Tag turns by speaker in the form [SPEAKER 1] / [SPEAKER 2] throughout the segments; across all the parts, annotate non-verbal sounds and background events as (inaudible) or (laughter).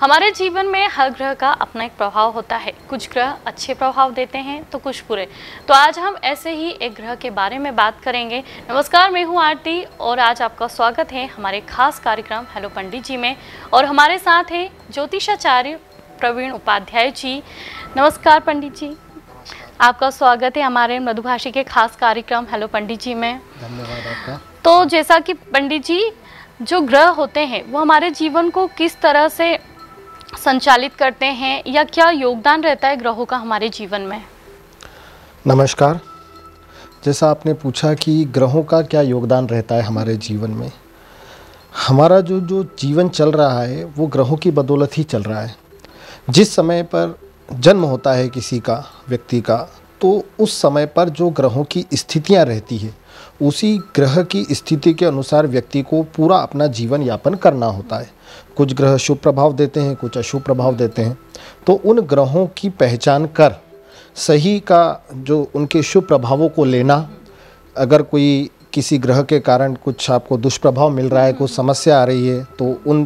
[SPEAKER 1] हमारे जीवन में हर ग्रह का अपना एक प्रभाव होता है कुछ ग्रह अच्छे प्रभाव देते हैं तो कुछ बुरे तो आज हम ऐसे ही एक ग्रह के बारे में बात करेंगे नमस्कार मैं हूँ आरती और आज आपका स्वागत है हमारे खास कार्यक्रम हेलो पंडित जी में और हमारे साथ है ज्योतिषाचार्य प्रवीण उपाध्याय जी नमस्कार पंडित जी आपका स्वागत है हमारे मधुभाषी के खास कार्यक्रम हेलो पंडित जी में धन्यवाद तो जैसा कि पंडित जी जो ग्रह होते हैं वो हमारे जीवन को किस तरह से संचालित करते हैं या क्या योगदान रहता है ग्रहों का हमारे जीवन में
[SPEAKER 2] नमस्कार जैसा आपने पूछा कि ग्रहों का क्या योगदान रहता है हमारे जीवन में हमारा जो जो जीवन चल रहा है वो ग्रहों की बदौलत ही चल रहा है जिस समय पर जन्म होता है किसी का व्यक्ति का तो उस समय पर जो ग्रहों की स्थितियां रहती है उसी ग्रह की स्थिति के अनुसार व्यक्ति को पूरा अपना जीवन यापन करना होता है कुछ ग्रह शुभ प्रभाव देते हैं कुछ अशुभ प्रभाव देते हैं तो उन ग्रहों की पहचान कर सही का जो उनके शुभ प्रभावों को लेना अगर कोई किसी ग्रह के कारण कुछ आपको दुष्प्रभाव मिल रहा है कुछ समस्या आ रही है तो उन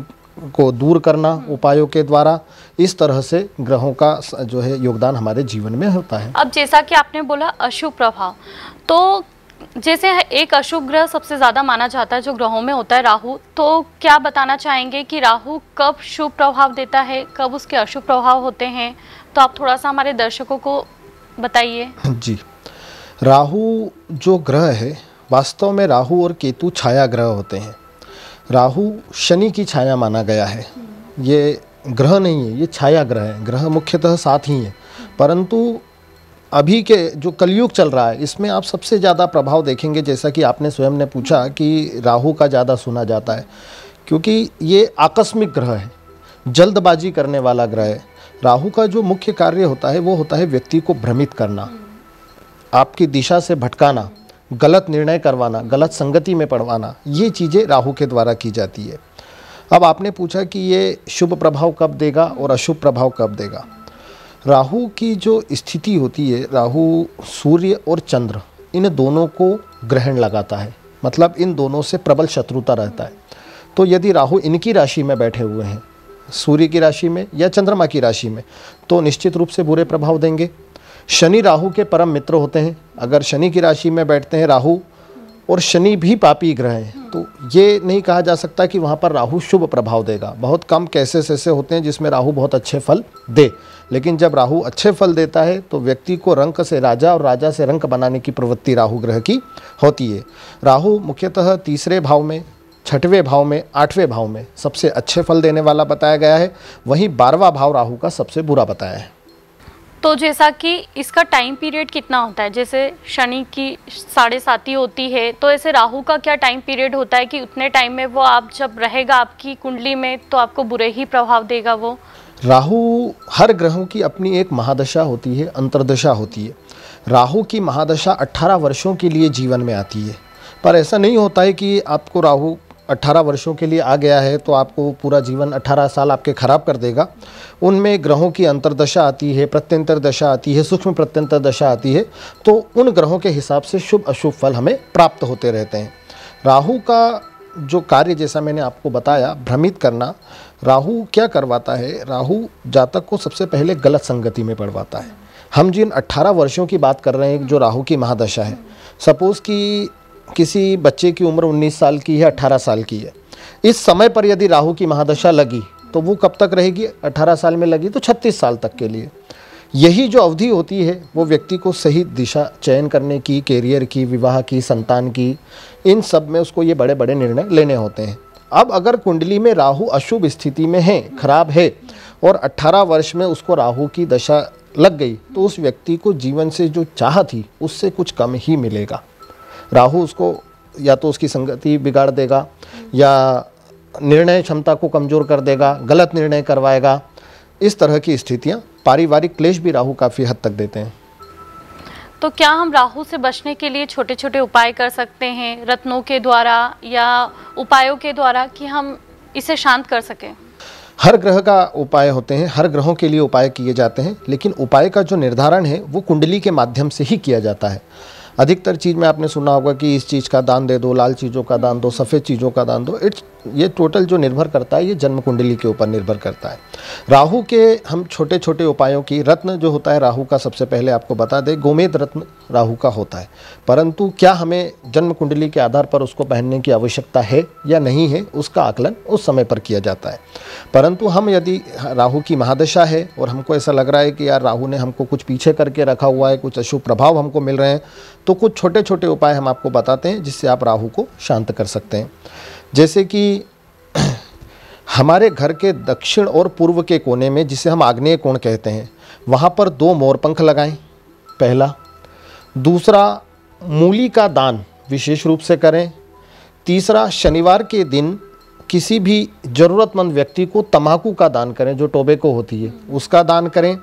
[SPEAKER 2] को दूर करना उपायों के द्वारा इस तरह से ग्रहों का जो है योगदान हमारे जीवन में होता है
[SPEAKER 1] अब जैसा कि आपने बोला अशुभ प्रभाव तो जैसे एक अशुभ ग्रह सबसे ज़्यादा माना जाता है जो ग्रहों में होता है राहु तो क्या बताना चाहेंगे कि राहु कब शुभ प्रभाव देता है कब उसके अशुभ प्रभाव होते हैं तो आप थोड़ा सा हमारे दर्शकों को बताइए
[SPEAKER 2] (clears throat) जी राहु जो ग्रह है वास्तव में राहु और केतु छाया ग्रह होते हैं राहु शनि की छाया माना गया है ये ग्रह नहीं है ये छाया ग्रह है ग्रह मुख्यतः साथ ही है परंतु अभी के जो कलयुग चल रहा है इसमें आप सबसे ज़्यादा प्रभाव देखेंगे जैसा कि आपने स्वयं ने पूछा कि राहु का ज़्यादा सुना जाता है क्योंकि ये आकस्मिक ग्रह है जल्दबाजी करने वाला ग्रह है राहु का जो मुख्य कार्य होता है वो होता है व्यक्ति को भ्रमित करना आपकी दिशा से भटकाना गलत निर्णय करवाना गलत संगति में पड़वाना ये चीज़ें राहु के द्वारा की जाती है अब आपने पूछा कि ये शुभ प्रभाव कब देगा और अशुभ प्रभाव कब देगा राहु की जो स्थिति होती है राहु सूर्य और चंद्र इन दोनों को ग्रहण लगाता है मतलब इन दोनों से प्रबल शत्रुता रहता है तो यदि राहु इनकी राशि में बैठे हुए हैं सूर्य की राशि में या चंद्रमा की राशि में तो निश्चित रूप से बुरे प्रभाव देंगे शनि राहु के परम मित्र होते हैं अगर शनि की राशि में बैठते हैं राहु और शनि भी पापी ग्रह हैं तो ये नहीं कहा जा सकता कि वहाँ पर राहु शुभ प्रभाव देगा बहुत कम केसेस ऐसे होते हैं जिसमें राहु बहुत अच्छे फल दे लेकिन जब राहु अच्छे फल देता है तो व्यक्ति को रंक से राजा और राजा से रंक बनाने की प्रवृत्ति राहु ग्रह की होती है राहु मुख्यतः तीसरे भाव में छठवें भाव में आठवें भाव में सबसे अच्छे फल देने वाला बताया गया है वहीं बारवा भाव राहू का सबसे बुरा बताया है
[SPEAKER 1] तो जैसा कि इसका टाइम पीरियड कितना होता है जैसे शनि की साढ़े साथी होती है तो ऐसे राहु का क्या टाइम पीरियड होता है कि उतने टाइम में वो आप जब रहेगा आपकी कुंडली में तो आपको बुरे ही प्रभाव देगा वो
[SPEAKER 2] राहु हर ग्रहों की अपनी एक महादशा होती है अंतर्दशा होती है राहु की महादशा 18 वर्षों के लिए जीवन में आती है पर ऐसा नहीं होता है कि आपको राहु 18 वर्षों के लिए आ गया है तो आपको पूरा जीवन 18 साल आपके खराब कर देगा उनमें ग्रहों की अंतरदशा आती है प्रत्यंतर दशा आती है सूक्ष्म प्रत्यंतर दशा आती है तो उन ग्रहों के हिसाब से शुभ अशुभ फल हमें प्राप्त होते रहते हैं राहु का जो कार्य जैसा मैंने आपको बताया भ्रमित करना राहु क्या करवाता है राहु जातक को सबसे पहले गलत संगति में पड़वाता है हम जिन 18 वर्षों की बात कर रहे हैं जो राहु की महादशा है सपोज़ कि किसी बच्चे की उम्र 19 साल की है 18 साल की है इस समय पर यदि राहु की महादशा लगी तो वो कब तक रहेगी 18 साल में लगी तो 36 साल तक के लिए यही जो अवधि होती है वो व्यक्ति को सही दिशा चयन करने की कैरियर की विवाह की संतान की इन सब में उसको ये बड़े बड़े निर्णय लेने होते हैं अब अगर कुंडली में राहु अशुभ स्थिति में है खराब है और 18 वर्ष में उसको राहु की दशा लग गई तो उस व्यक्ति को जीवन से जो चाह थी उससे कुछ कम ही मिलेगा राहु उसको या तो उसकी संगति बिगाड़ देगा या निर्णय क्षमता को कमज़ोर कर देगा गलत निर्णय करवाएगा इस तरह की स्थितियाँ पारिवारिक क्लेश भी राहु काफ़ी हद तक देते हैं
[SPEAKER 1] तो क्या हम राहु से बचने के लिए छोटे छोटे उपाय कर सकते हैं रत्नों के द्वारा या उपायों के द्वारा कि हम इसे शांत कर सकें
[SPEAKER 2] हर ग्रह का उपाय होते हैं हर ग्रहों के लिए उपाय किए जाते हैं लेकिन उपाय का जो निर्धारण है वो कुंडली के माध्यम से ही किया जाता है अधिकतर चीज़ में आपने सुना होगा कि इस चीज़ का दान दे दो लाल चीज़ों का दान दो सफ़ेद चीज़ों का दान दो इट्स ये टोटल जो निर्भर करता है ये जन्म कुंडली के ऊपर निर्भर करता है राहु के हम छोटे छोटे उपायों की रत्न जो होता है राहु का सबसे पहले आपको बता दें गोमेद रत्न राहु का होता है परंतु क्या हमें जन्म कुंडली के आधार पर उसको पहनने की आवश्यकता है या नहीं है उसका आकलन उस समय पर किया जाता है परंतु हम यदि राहु की महादशा है और हमको ऐसा लग रहा है कि यार राहु ने हमको कुछ पीछे करके रखा हुआ है कुछ अशुभ प्रभाव हमको मिल रहे हैं तो कुछ छोटे छोटे उपाय हम आपको बताते हैं जिससे आप राहु को शांत कर सकते हैं जैसे कि (clears throat) हमारे घर के दक्षिण और पूर्व के कोने में जिसे हम आग्नेय कोण कहते हैं वहाँ पर दो मोरपंख लगाएं पहला दूसरा मूली का दान विशेष रूप से करें तीसरा शनिवार के दिन किसी भी ज़रूरतमंद व्यक्ति को तम्बाकू का दान करें जो टोबेको होती है उसका दान करें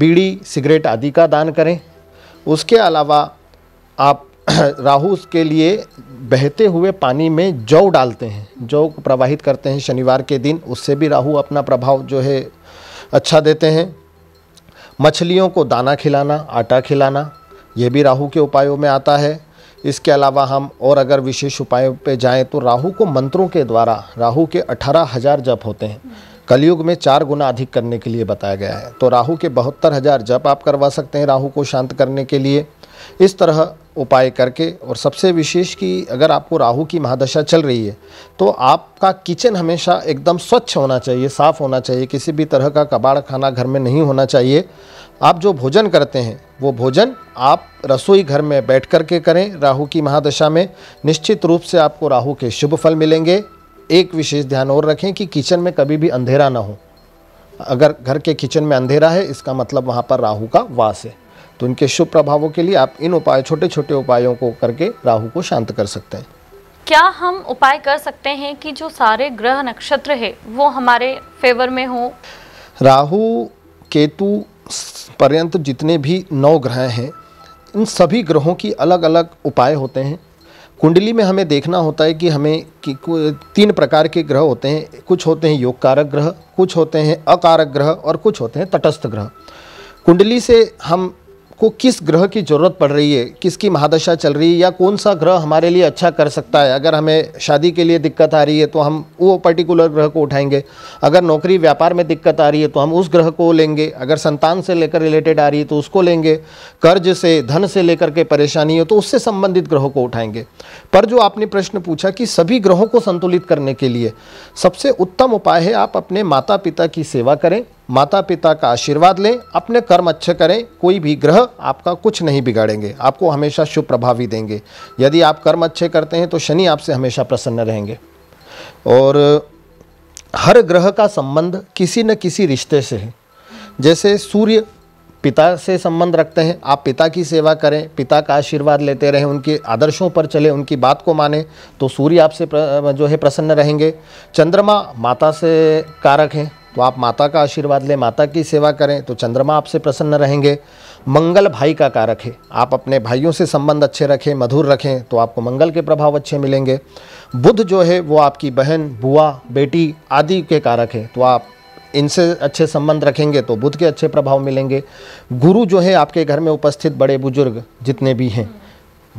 [SPEAKER 2] बीड़ी सिगरेट आदि का दान करें उसके अलावा आप (clears throat) राहु उसके लिए बहते हुए पानी में जौ डालते हैं जौ को प्रवाहित करते हैं शनिवार के दिन उससे भी राहु अपना प्रभाव जो है अच्छा देते हैं मछलियों को दाना खिलाना आटा खिलाना यह भी राहु के उपायों में आता है इसके अलावा हम और अगर विशेष उपायों पे जाएं तो राहु को मंत्रों के द्वारा राहु के अठारह हज़ार जप होते हैं कलयुग में चार गुना अधिक करने के लिए बताया गया है तो राहु के बहत्तर हज़ार जप आप करवा सकते हैं राहु को शांत करने के लिए इस तरह उपाय करके और सबसे विशेष कि अगर आपको राहु की महादशा चल रही है तो आपका किचन हमेशा एकदम स्वच्छ होना चाहिए साफ़ होना चाहिए किसी भी तरह का कबाड़ खाना घर में नहीं होना चाहिए आप जो भोजन करते हैं वो भोजन आप रसोई घर में बैठ कर के करें राहु की महादशा में निश्चित रूप से आपको राहु के शुभ फल मिलेंगे एक विशेष ध्यान और रखें कि किचन में कभी भी अंधेरा ना हो अगर घर के किचन में अंधेरा है इसका मतलब वहाँ पर राहु का वास है तो इनके शुभ प्रभावों के लिए आप इन उपाय छोटे छोटे उपायों को करके राहु को शांत कर सकते हैं
[SPEAKER 1] क्या हम उपाय कर सकते हैं कि जो सारे ग्रह नक्षत्र है वो हमारे फेवर में हो
[SPEAKER 2] राहु केतु पर्यंत जितने भी नौ ग्रह हैं इन सभी ग्रहों की अलग अलग उपाय होते हैं कुंडली में हमें देखना होता है कि हमें कि तीन प्रकार के ग्रह होते हैं कुछ होते हैं योग कारक ग्रह कुछ होते हैं अकारक ग्रह और कुछ होते हैं तटस्थ ग्रह कुंडली से हम को किस ग्रह की ज़रूरत पड़ रही है किसकी महादशा चल रही है या कौन सा ग्रह हमारे लिए अच्छा कर सकता है अगर हमें शादी के लिए दिक्कत आ रही है तो हम वो पर्टिकुलर ग्रह को उठाएंगे अगर नौकरी व्यापार में दिक्कत आ रही है तो हम उस ग्रह को लेंगे अगर संतान से लेकर रिलेटेड आ रही है तो उसको लेंगे कर्ज से धन से लेकर के परेशानी हो तो उससे संबंधित ग्रहों को उठाएंगे पर जो आपने प्रश्न पूछा कि सभी ग्रहों को संतुलित करने के लिए सबसे उत्तम उपाय है आप अपने माता पिता की सेवा करें माता पिता का आशीर्वाद लें अपने कर्म अच्छे करें कोई भी ग्रह आपका कुछ नहीं बिगाड़ेंगे आपको हमेशा शुभ प्रभाव ही देंगे यदि आप कर्म अच्छे करते हैं तो शनि आपसे हमेशा प्रसन्न रहेंगे और हर ग्रह का संबंध किसी न किसी रिश्ते से है जैसे सूर्य पिता से संबंध रखते हैं आप पिता की सेवा करें पिता का आशीर्वाद लेते रहें उनके आदर्शों पर चले उनकी बात को माने तो सूर्य आपसे जो है प्रसन्न रहेंगे चंद्रमा माता से कारक हैं तो आप माता का आशीर्वाद लें माता की सेवा करें तो चंद्रमा आपसे प्रसन्न रहेंगे मंगल भाई का कारक है आप अपने भाइयों से संबंध अच्छे रखें मधुर रखें तो आपको मंगल के प्रभाव अच्छे मिलेंगे बुध जो है वो आपकी बहन बुआ बेटी आदि के कारक है तो आप इनसे अच्छे संबंध रखेंगे तो बुध के अच्छे प्रभाव मिलेंगे गुरु जो है आपके घर में उपस्थित बड़े बुजुर्ग जितने भी हैं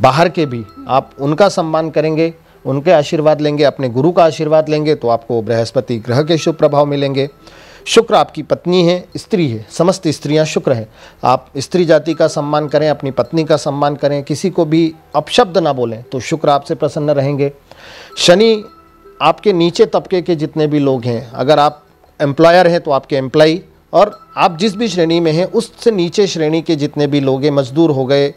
[SPEAKER 2] बाहर के भी आप उनका सम्मान करेंगे उनके आशीर्वाद लेंगे अपने गुरु का आशीर्वाद लेंगे तो आपको बृहस्पति ग्रह के शुभ प्रभाव मिलेंगे शुक्र आपकी पत्नी है स्त्री है समस्त स्त्रियां शुक्र हैं आप स्त्री जाति का सम्मान करें अपनी पत्नी का सम्मान करें किसी को भी अपशब्द ना बोलें तो शुक्र आपसे प्रसन्न रहेंगे शनि आपके नीचे तबके के जितने भी लोग हैं अगर आप एम्प्लॉयर हैं तो आपके एम्प्लॉई और आप जिस भी श्रेणी में हैं उससे नीचे श्रेणी के जितने भी लोग हैं मजदूर हो गए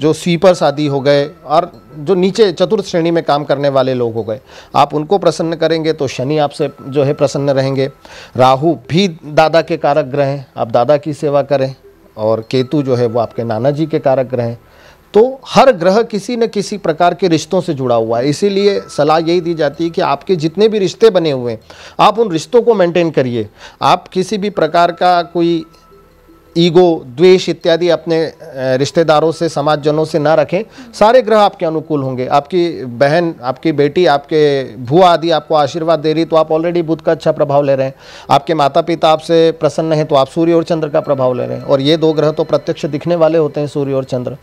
[SPEAKER 2] जो स्वीपर्स आदि हो गए और जो नीचे चतुर्थ श्रेणी में काम करने वाले लोग हो गए आप उनको प्रसन्न करेंगे तो शनि आपसे जो है प्रसन्न रहेंगे राहु भी दादा के कारक ग्रह हैं आप दादा की सेवा करें और केतु जो है वो आपके नाना जी के कारक ग्रह हैं तो हर ग्रह किसी न किसी प्रकार के रिश्तों से जुड़ा हुआ है इसीलिए सलाह यही दी जाती है कि आपके जितने भी रिश्ते बने हुए हैं आप उन रिश्तों को मेंटेन करिए आप किसी भी प्रकार का कोई ईगो द्वेष इत्यादि अपने रिश्तेदारों से समाजजनों से ना रखें सारे ग्रह आपके अनुकूल होंगे आपकी बहन आपकी बेटी आपके भूआ आदि आपको आशीर्वाद दे रही तो आप ऑलरेडी बुद्ध का अच्छा प्रभाव ले रहे हैं आपके माता पिता आपसे प्रसन्न हैं तो आप सूर्य और चंद्र का प्रभाव ले रहे हैं और ये दो ग्रह तो प्रत्यक्ष दिखने वाले होते हैं सूर्य और चंद्र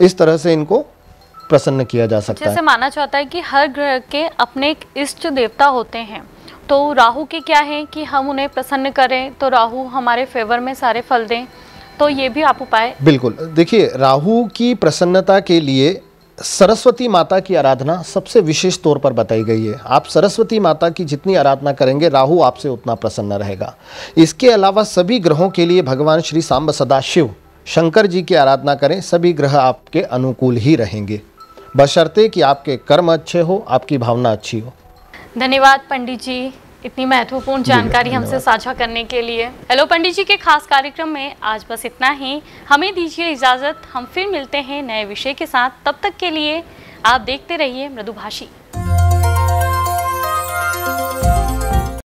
[SPEAKER 2] इस तरह से इनको प्रसन्न किया जा सकता है जैसे
[SPEAKER 1] माना जाता है कि हर ग्रह के अपने एक इष्ट देवता होते हैं तो राहु के क्या है कि हम उन्हें प्रसन्न करें तो राहु हमारे फेवर में सारे फल दें तो ये भी आप उपाय
[SPEAKER 2] बिल्कुल देखिए राहु की प्रसन्नता के लिए सरस्वती माता की आराधना सबसे विशेष तौर पर बताई गई है आप सरस्वती माता की जितनी आराधना करेंगे राहु आपसे उतना प्रसन्न रहेगा इसके अलावा सभी ग्रहों के लिए भगवान श्री सांब सदाशिव शंकर जी की आराधना करें सभी ग्रह आपके अनुकूल ही रहेंगे बशर्ते कि आपके कर्म अच्छे हो आपकी भावना अच्छी हो
[SPEAKER 1] धन्यवाद पंडित जी इतनी महत्वपूर्ण जानकारी हमसे साझा करने के लिए हेलो पंडित जी के खास कार्यक्रम में आज बस इतना ही हमें दीजिए इजाज़त हम फिर मिलते हैं नए विषय के साथ तब तक के लिए आप देखते रहिए मृदुभाषी